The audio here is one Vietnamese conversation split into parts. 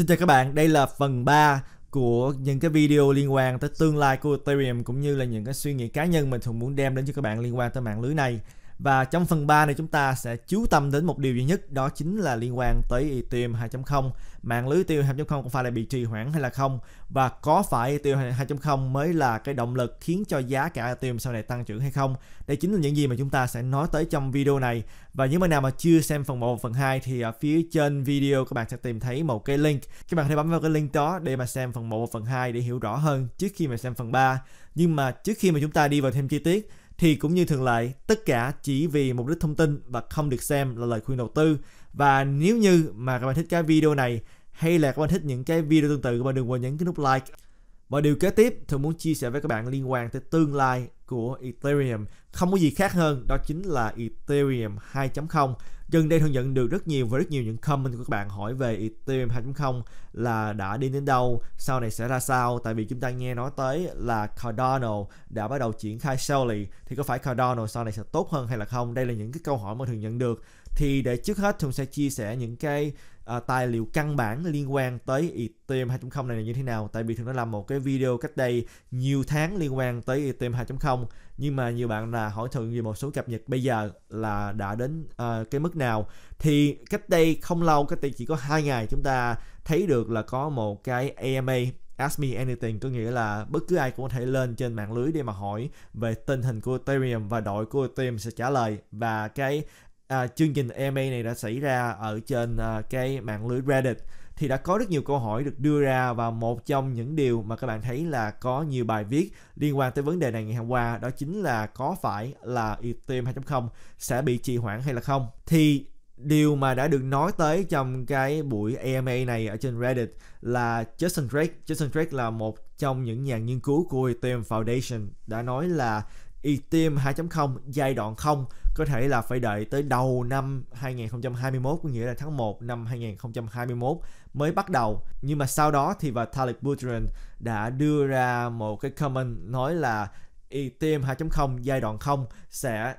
Xin chào các bạn, đây là phần 3 của những cái video liên quan tới tương lai của Ethereum cũng như là những cái suy nghĩ cá nhân mình thường muốn đem đến cho các bạn liên quan tới mạng lưới này. Và trong phần 3 này chúng ta sẽ chú tâm đến một điều duy nhất đó chính là liên quan tới Ethereum 2.0. Mạng lưới Ethereum 2.0 có phải là bị trì hoãn hay là không và có phải Ethereum 2.0 mới là cái động lực khiến cho giá cả Ethereum sau này tăng trưởng hay không. Đây chính là những gì mà chúng ta sẽ nói tới trong video này. Và những bạn nào mà chưa xem phần 1 và phần 2 thì ở à, phía trên video các bạn sẽ tìm thấy một cái link. Các bạn hãy bấm vào cái link đó để mà xem phần 1 và phần 2 để hiểu rõ hơn trước khi mà xem phần 3. Nhưng mà trước khi mà chúng ta đi vào thêm chi tiết thì cũng như thường lệ, tất cả chỉ vì mục đích thông tin và không được xem là lời khuyên đầu tư. Và nếu như mà các bạn thích cái video này hay là các bạn thích những cái video tương tự, các bạn đừng quên nhấn cái nút like. Và điều kế tiếp, thường muốn chia sẻ với các bạn liên quan tới tương lai của Ethereum. Không có gì khác hơn, đó chính là Ethereum 2.0. Gần đây thường nhận được rất nhiều và rất nhiều những comment của các bạn hỏi về Ethereum 2.0 là đã đi đến đâu, sau này sẽ ra sao tại vì chúng ta nghe nói tới là Cardano đã bắt đầu triển khai Solly, thì có phải Cardano sau này sẽ tốt hơn hay là không? Đây là những cái câu hỏi mà thường nhận được. Thì để trước hết chúng sẽ chia sẻ những cái Ờ, tài liệu căn bản liên quan tới Ethereum 2.0 này là như thế nào tại vì thường nó làm một cái video cách đây nhiều tháng liên quan tới Ethereum 2.0 nhưng mà nhiều bạn là hỏi thường về một số cập nhật bây giờ là đã đến uh, cái mức nào thì cách đây không lâu cách đây chỉ có hai ngày chúng ta thấy được là có một cái AMA e Ask Me Anything có nghĩa là bất cứ ai cũng có thể lên trên mạng lưới để mà hỏi về tình hình của Ethereum và đội của Ethereum sẽ trả lời và cái à, chương trình AMA này đã xảy ra ở trên à, cái mạng lưới Reddit thì đã có rất nhiều câu hỏi được đưa ra và một trong những điều mà các bạn thấy là có nhiều bài viết liên quan tới vấn đề này ngày hôm qua đó chính là có phải là Ethereum 2.0 sẽ bị trì hoãn hay là không thì điều mà đã được nói tới trong cái buổi AMA này ở trên Reddit là Justin Drake Justin Drake là một trong những nhà nghiên cứu của Ethereum Foundation đã nói là Ethereum 2.0 giai đoạn 0 có thể là phải đợi tới đầu năm 2021 có nghĩa là tháng 1 năm 2021 mới bắt đầu nhưng mà sau đó thì và Talib Butrin đã đưa ra một cái comment nói là ETM 2.0 giai đoạn 0 sẽ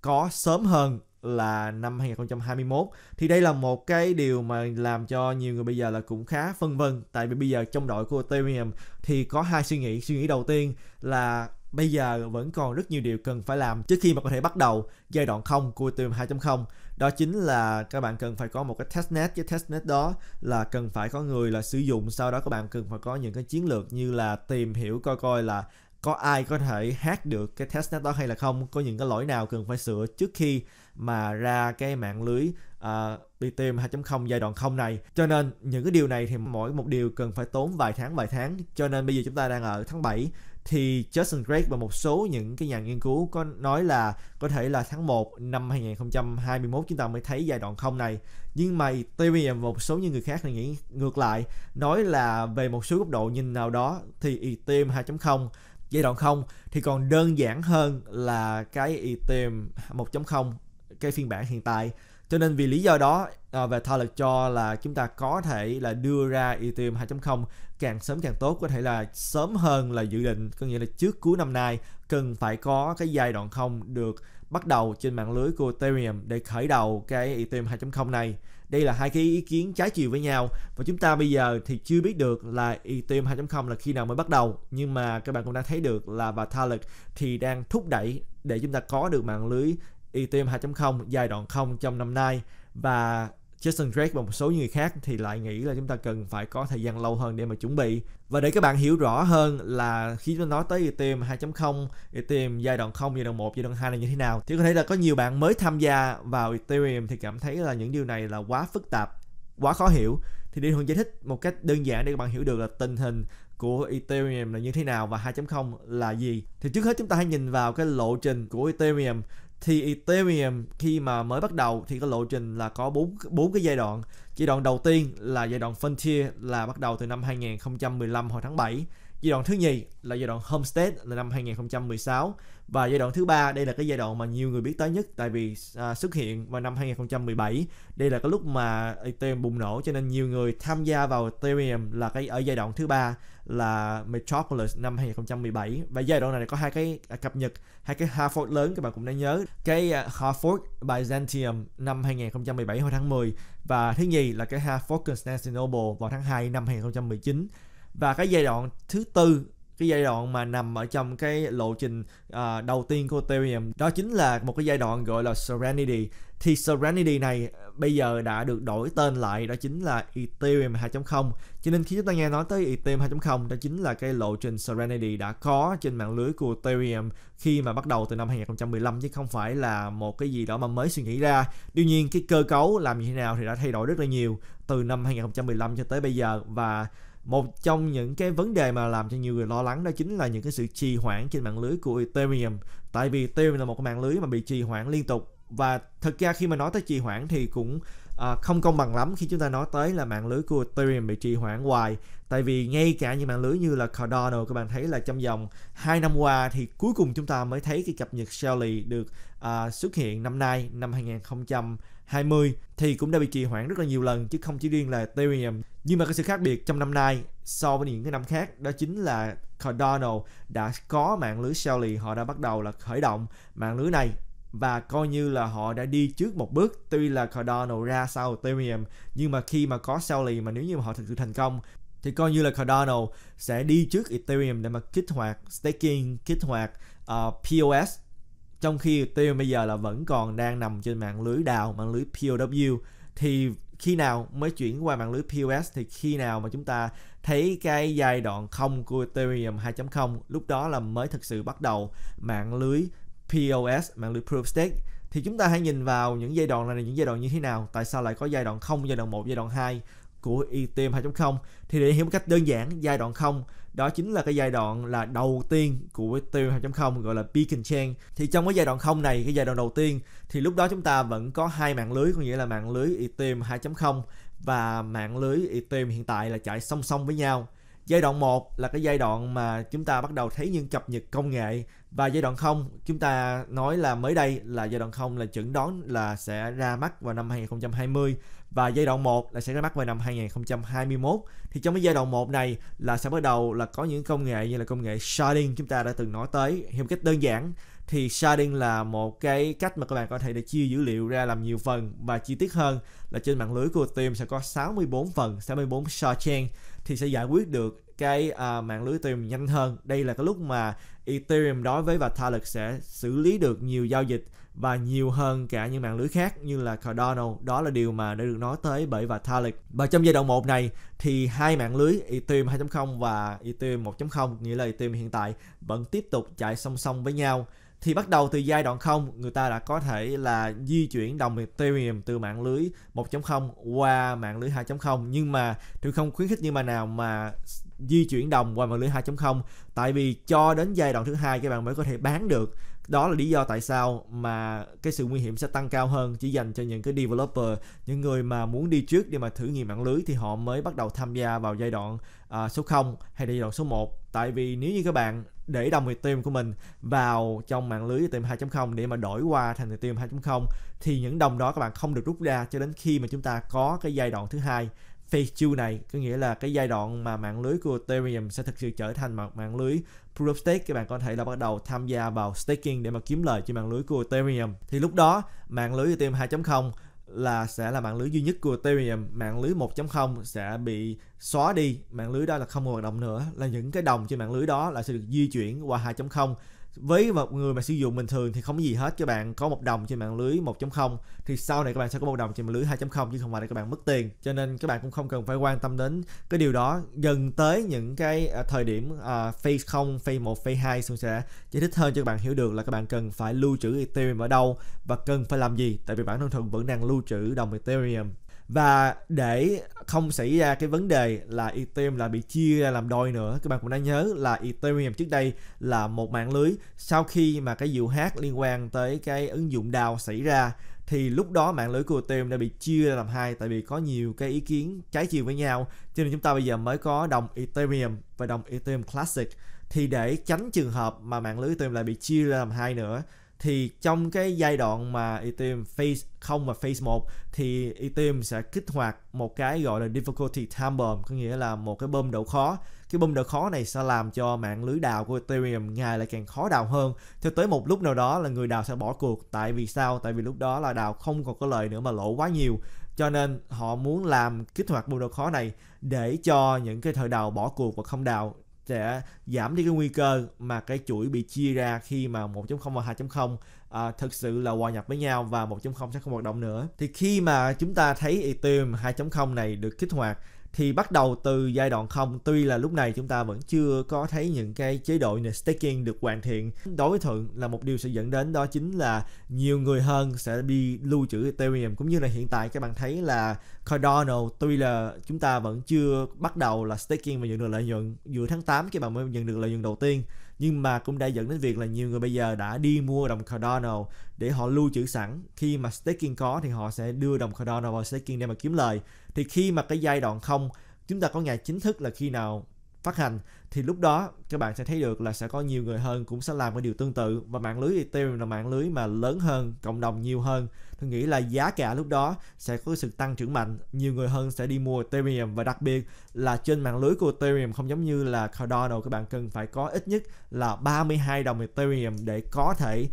có sớm hơn là năm 2021 thì đây là một cái điều mà làm cho nhiều người bây giờ là cũng khá phân vân tại vì bây giờ trong đội của Ethereum thì có hai suy nghĩ suy nghĩ đầu tiên là bây giờ vẫn còn rất nhiều điều cần phải làm trước khi mà có thể bắt đầu giai đoạn 0 của Ethereum 2.0 đó chính là các bạn cần phải có một cái testnet cái testnet đó là cần phải có người là sử dụng sau đó các bạn cần phải có những cái chiến lược như là tìm hiểu coi coi là có ai có thể hack được cái testnet đó hay là không có những cái lỗi nào cần phải sửa trước khi mà ra cái mạng lưới uh, ờ, 2.0 giai đoạn 0 này cho nên những cái điều này thì mỗi một điều cần phải tốn vài tháng vài tháng cho nên bây giờ chúng ta đang ở tháng 7 thì Justin Gregg và một số những cái nhà nghiên cứu có nói là có thể là tháng 1 năm 2021 chúng ta mới thấy giai đoạn không này nhưng mà tuy và một số những người khác thì nghĩ ngược lại nói là về một số góc độ nhìn nào đó thì Ethereum 2.0 giai đoạn không thì còn đơn giản hơn là cái Ethereum 1.0 cái phiên bản hiện tại cho nên vì lý do đó à, ờ, về Thaler cho là chúng ta có thể là đưa ra Ethereum 2.0 càng sớm càng tốt có thể là sớm hơn là dự định có nghĩa là trước cuối năm nay cần phải có cái giai đoạn không được bắt đầu trên mạng lưới của Ethereum để khởi đầu cái Ethereum 2.0 này đây là hai cái ý kiến trái chiều với nhau và chúng ta bây giờ thì chưa biết được là Ethereum 2.0 là khi nào mới bắt đầu nhưng mà các bạn cũng đã thấy được là bà Thaler thì đang thúc đẩy để chúng ta có được mạng lưới Ethereum 2.0 giai đoạn 0 trong năm nay và Jason Drake và một số người khác thì lại nghĩ là chúng ta cần phải có thời gian lâu hơn để mà chuẩn bị. Và để các bạn hiểu rõ hơn là khi chúng ta nói tới Ethereum 2.0, Ethereum giai đoạn 0, giai đoạn 1, giai đoạn 2 là như thế nào thì có thể là có nhiều bạn mới tham gia vào Ethereum thì cảm thấy là những điều này là quá phức tạp, quá khó hiểu. Thì Đi Thuận giải thích một cách đơn giản để các bạn hiểu được là tình hình của Ethereum là như thế nào và 2.0 là gì. Thì trước hết chúng ta hãy nhìn vào cái lộ trình của Ethereum thì Ethereum khi mà mới bắt đầu thì có lộ trình là có bốn bốn cái giai đoạn. Giai đoạn đầu tiên là giai đoạn Frontier là bắt đầu từ năm 2015 hồi tháng 7. Giai đoạn thứ nhì là giai đoạn Homestead là năm 2016 và giai đoạn thứ ba đây là cái giai đoạn mà nhiều người biết tới nhất tại vì à, xuất hiện vào năm 2017 đây là cái lúc mà Ethereum bùng nổ cho nên nhiều người tham gia vào Ethereum là cái ở giai đoạn thứ ba là Metropolis năm 2017 và giai đoạn này có hai cái à, cập nhật hai cái hard fork lớn các bạn cũng đã nhớ cái à, hard fork Byzantium năm 2017 hồi tháng 10 và thứ nhì là cái hard fork Constantinople vào tháng 2 năm 2019 và cái giai đoạn thứ tư cái giai đoạn mà nằm ở trong cái lộ trình uh, đầu tiên của Ethereum đó chính là một cái giai đoạn gọi là Serenity thì Serenity này à, bây giờ đã được đổi tên lại đó chính là Ethereum 2.0 cho nên khi chúng ta nghe nói tới Ethereum 2.0 đó chính là cái lộ trình Serenity đã có trên mạng lưới của Ethereum khi mà bắt đầu từ năm 2015 chứ không phải là một cái gì đó mà mới suy nghĩ ra tuy nhiên cái cơ cấu làm như thế nào thì đã thay đổi rất là nhiều từ năm 2015 cho tới bây giờ và một trong những cái vấn đề mà làm cho nhiều người lo lắng đó chính là những cái sự trì hoãn trên mạng lưới của Ethereum tại vì Ethereum là một cái mạng lưới mà bị trì hoãn liên tục và thực ra khi mà nói tới trì hoãn thì cũng à, không công bằng lắm khi chúng ta nói tới là mạng lưới của Ethereum bị trì hoãn hoài tại vì ngay cả những mạng lưới như là Cardano các bạn thấy là trong vòng 2 năm qua thì cuối cùng chúng ta mới thấy cái cập nhật Shelley được à, xuất hiện năm nay năm 2020 20 thì cũng đã bị trì hoãn rất là nhiều lần chứ không chỉ riêng là Ethereum. Nhưng mà cái sự khác biệt trong năm nay so với những cái năm khác đó chính là Cardano đã có mạng lưới Shelley, họ đã bắt đầu là khởi động mạng lưới này và coi như là họ đã đi trước một bước tuy là Cardano ra sau Ethereum nhưng mà khi mà có Shelley mà nếu như mà họ thực sự thành công thì coi như là Cardano sẽ đi trước Ethereum để mà kích hoạt staking, kích hoạt uh, ờ, POS trong khi Ethereum bây giờ là vẫn còn đang nằm trên mạng lưới đào mạng lưới POW thì khi nào mới chuyển qua mạng lưới POS thì khi nào mà chúng ta thấy cái giai đoạn không của Ethereum 2.0 lúc đó là mới thực sự bắt đầu mạng lưới POS mạng lưới Proof Stake thì chúng ta hãy nhìn vào những giai đoạn này là những giai đoạn như thế nào tại sao lại có giai đoạn 0 giai đoạn 1 giai đoạn 2 của eTeam 2.0 thì để hiểu một cách đơn giản giai đoạn 0 đó chính là cái giai đoạn là đầu tiên của Ethereum 2.0 gọi là Beacon Chain thì trong cái giai đoạn 0 này cái giai đoạn đầu tiên thì lúc đó chúng ta vẫn có hai mạng lưới có nghĩa là mạng lưới Ethereum 2.0 và mạng lưới Ethereum hiện tại là chạy song song với nhau giai đoạn 1 là cái giai đoạn mà chúng ta bắt đầu thấy những cập nhật công nghệ và giai đoạn 0 chúng ta nói là mới đây là giai đoạn 0 là chuẩn đoán là sẽ ra mắt vào năm 2020 và giai đoạn 1 là sẽ ra mắt vào năm 2021 thì trong cái giai đoạn 1 này là sẽ bắt đầu là có những công nghệ như là công nghệ sharding chúng ta đã từng nói tới hiểu một cách đơn giản thì sharding là một cái cách mà các bạn có thể để chia dữ liệu ra làm nhiều phần và chi tiết hơn là trên mạng lưới của team sẽ có 64 phần 64 shard chain thì sẽ giải quyết được cái uh, mạng lưới Ethereum nhanh hơn. Đây là cái lúc mà Ethereum đối với Vitalik sẽ xử lý được nhiều giao dịch và nhiều hơn cả những mạng lưới khác như là Cardano. Đó là điều mà đã được nói tới bởi Vitalik. Và trong giai đoạn 1 này thì hai mạng lưới Ethereum 2.0 và Ethereum 1.0 nghĩa là Ethereum hiện tại vẫn tiếp tục chạy song song với nhau thì bắt đầu từ giai đoạn 0 người ta đã có thể là di chuyển đồng Ethereum từ mạng lưới 1.0 qua mạng lưới 2.0 nhưng mà tôi không khuyến khích như mà nào mà di chuyển đồng qua mạng lưới 2.0 tại vì cho đến giai đoạn thứ hai các bạn mới có thể bán được đó là lý do tại sao mà cái sự nguy hiểm sẽ tăng cao hơn chỉ dành cho những cái developer những người mà muốn đi trước để mà thử nghiệm mạng lưới thì họ mới bắt đầu tham gia vào giai đoạn uh, số 0 hay giai đoạn số 1 tại vì nếu như các bạn để đồng nghiệp team của mình vào trong mạng lưới team 2.0 để mà đổi qua thành team 2.0 thì những đồng đó các bạn không được rút ra cho đến khi mà chúng ta có cái giai đoạn thứ hai phase 2 này có nghĩa là cái giai đoạn mà mạng lưới của Ethereum sẽ thực sự trở thành một mạng lưới Proof of Stake các bạn có thể là bắt đầu tham gia vào staking để mà kiếm lời trên mạng lưới của Ethereum thì lúc đó mạng lưới Ethereum 2.0 là sẽ là mạng lưới duy nhất của Ethereum mạng lưới 1.0 sẽ bị xóa đi mạng lưới đó là không hoạt động nữa là những cái đồng trên mạng lưới đó là sẽ được di chuyển qua 2.0 với một người mà sử dụng bình thường thì không có gì hết các bạn có một đồng trên mạng lưới 1.0 thì sau này các bạn sẽ có một đồng trên mạng lưới 2.0 chứ không phải là các bạn mất tiền cho nên các bạn cũng không cần phải quan tâm đến cái điều đó dần tới những cái à, thời điểm uh, phase 0, phase 1, phase 2 Xuân sẽ giải thích hơn cho các bạn hiểu được là các bạn cần phải lưu trữ Ethereum ở đâu và cần phải làm gì tại vì bản thân thường vẫn đang lưu trữ đồng Ethereum và để không xảy ra cái vấn đề là Ethereum là bị chia ra làm đôi nữa các bạn cũng đã nhớ là Ethereum trước đây là một mạng lưới sau khi mà cái vụ hack liên quan tới cái ứng dụng DAO xảy ra thì lúc đó mạng lưới của Ethereum đã bị chia ra làm hai tại vì có nhiều cái ý kiến trái chiều với nhau cho nên chúng ta bây giờ mới có đồng Ethereum và đồng Ethereum Classic thì để tránh trường hợp mà mạng lưới Ethereum lại bị chia ra làm hai nữa thì trong cái giai đoạn mà Ethereum phase 0 và phase 1 thì Ethereum sẽ kích hoạt một cái gọi là difficulty timer có nghĩa là một cái bơm độ khó cái bơm độ khó này sẽ làm cho mạng lưới đào của Ethereum ngày lại càng khó đào hơn cho tới một lúc nào đó là người đào sẽ bỏ cuộc tại vì sao tại vì lúc đó là đào không còn có lời nữa mà lỗ quá nhiều cho nên họ muốn làm kích hoạt bơm độ khó này để cho những cái thợ đào bỏ cuộc và không đào sẽ giảm đi cái nguy cơ mà cái chuỗi bị chia ra khi mà 1.0 và 2.0 à, thực sự là hòa nhập với nhau và 1.0 sẽ không hoạt động nữa. Thì khi mà chúng ta thấy Ethereum 2.0 này được kích hoạt thì bắt đầu từ giai đoạn không tuy là lúc này chúng ta vẫn chưa có thấy những cái chế độ này staking được hoàn thiện đối với thuận là một điều sẽ dẫn đến đó chính là nhiều người hơn sẽ đi lưu trữ ethereum cũng như là hiện tại các bạn thấy là cardano tuy là chúng ta vẫn chưa bắt đầu là staking và nhận được lợi nhuận giữa tháng 8 các bạn mới nhận được lợi nhuận đầu tiên nhưng mà cũng đã dẫn đến việc là nhiều người bây giờ đã đi mua đồng Cardano để họ lưu trữ sẵn khi mà staking có thì họ sẽ đưa đồng Cardano vào staking để mà kiếm lời thì khi mà cái giai đoạn không chúng ta có ngày chính thức là khi nào phát hành thì lúc đó các bạn sẽ thấy được là sẽ có nhiều người hơn cũng sẽ làm cái điều tương tự và mạng lưới Ethereum là mạng lưới mà lớn hơn cộng đồng nhiều hơn tôi nghĩ là giá cả lúc đó sẽ có sự tăng trưởng mạnh nhiều người hơn sẽ đi mua Ethereum và đặc biệt là trên mạng lưới của Ethereum không giống như là Cardano các bạn cần phải có ít nhất là 32 đồng Ethereum để có thể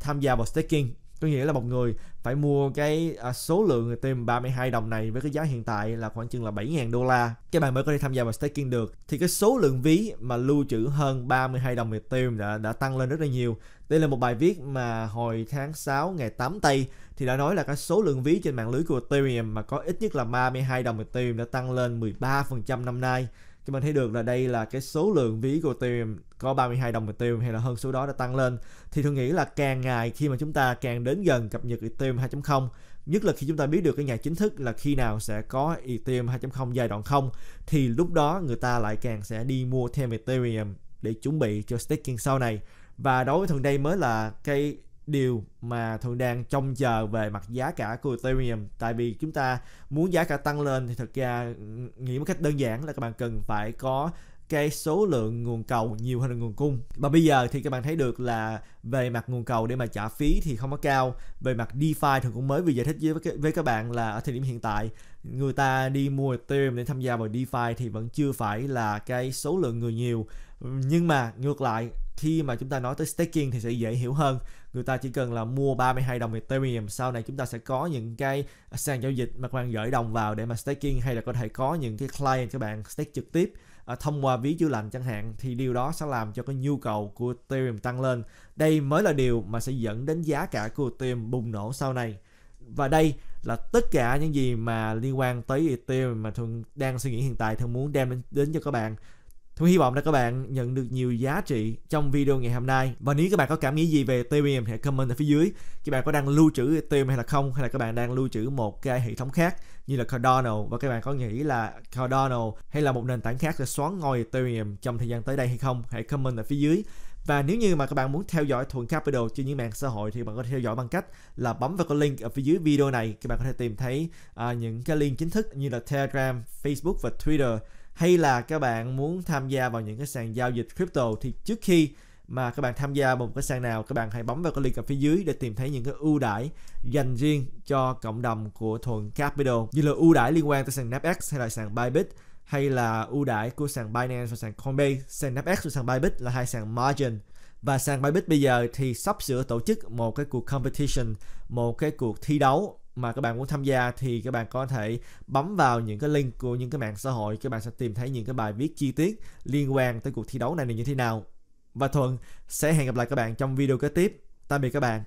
tham gia vào staking có nghĩa là một người phải mua cái à, số lượng người tìm 32 đồng này với cái giá hiện tại là khoảng chừng là 7.000 đô la các bạn mới có thể tham gia vào staking được thì cái số lượng ví mà lưu trữ hơn 32 đồng Ethereum đã, đã tăng lên rất là nhiều đây là một bài viết mà hồi tháng 6 ngày 8 Tây thì đã nói là cái số lượng ví trên mạng lưới của Ethereum mà có ít nhất là 32 đồng Ethereum đã tăng lên 13% năm nay thì mình thấy được là đây là cái số lượng ví của Ethereum có 32 đồng Ethereum hay là hơn số đó đã tăng lên thì tôi nghĩ là càng ngày khi mà chúng ta càng đến gần cập nhật Ethereum 2.0 nhất là khi chúng ta biết được cái ngày chính thức là khi nào sẽ có Ethereum 2.0 giai đoạn 0 thì lúc đó người ta lại càng sẽ đi mua thêm Ethereum để chuẩn bị cho staking sau này và đối với thần đây mới là cái điều mà thường đang trông chờ về mặt giá cả của Ethereum tại vì chúng ta muốn giá cả tăng lên thì thật ra nghĩ một cách đơn giản là các bạn cần phải có cái số lượng nguồn cầu nhiều hơn nguồn cung và bây giờ thì các bạn thấy được là về mặt nguồn cầu để mà trả phí thì không có cao về mặt DeFi thì cũng mới vừa giải thích với với các bạn là ở thời điểm hiện tại người ta đi mua Ethereum để tham gia vào DeFi thì vẫn chưa phải là cái số lượng người nhiều nhưng mà ngược lại khi mà chúng ta nói tới staking thì sẽ dễ hiểu hơn người ta chỉ cần là mua 32 đồng Ethereum sau này chúng ta sẽ có những cái sàn giao dịch mà các bạn gửi đồng vào để mà staking hay là có thể có những cái client các bạn stake trực tiếp à, thông qua ví chữa lạnh chẳng hạn thì điều đó sẽ làm cho cái nhu cầu của Ethereum tăng lên đây mới là điều mà sẽ dẫn đến giá cả của Ethereum bùng nổ sau này và đây là tất cả những gì mà liên quan tới Ethereum mà Thuận đang suy nghĩ hiện tại Thuận muốn đem đến cho các bạn Tôi hy vọng là các bạn nhận được nhiều giá trị trong video ngày hôm nay. Và nếu các bạn có cảm nghĩ gì về Ethereum hãy comment ở phía dưới. Các bạn có đang lưu trữ Ethereum hay là không? Hay là các bạn đang lưu trữ một cái hệ thống khác như là Cardano và các bạn có nghĩ là Cardano hay là một nền tảng khác sẽ xoán ngôi Ethereum trong thời gian tới đây hay không? Hãy comment ở phía dưới. Và nếu như mà các bạn muốn theo dõi Thuận Capital trên những mạng xã hội thì bạn có thể theo dõi bằng cách là bấm vào cái link ở phía dưới video này. Các bạn có thể tìm thấy uh, những cái link chính thức như là Telegram, Facebook và Twitter hay là các bạn muốn tham gia vào những cái sàn giao dịch crypto thì trước khi mà các bạn tham gia một cái sàn nào các bạn hãy bấm vào cái link ở phía dưới để tìm thấy những cái ưu đãi dành riêng cho cộng đồng của Thuận Capital như là ưu đãi liên quan tới sàn Napex hay là sàn Bybit hay là ưu đãi của sàn Binance và sàn Coinbase, sàn Napex và sàn Bybit là hai sàn margin và sàn Bybit bây giờ thì sắp sửa tổ chức một cái cuộc competition, một cái cuộc thi đấu mà các bạn muốn tham gia thì các bạn có thể bấm vào những cái link của những cái mạng xã hội các bạn sẽ tìm thấy những cái bài viết chi tiết liên quan tới cuộc thi đấu này là như thế nào và thuận sẽ hẹn gặp lại các bạn trong video kế tiếp tạm biệt các bạn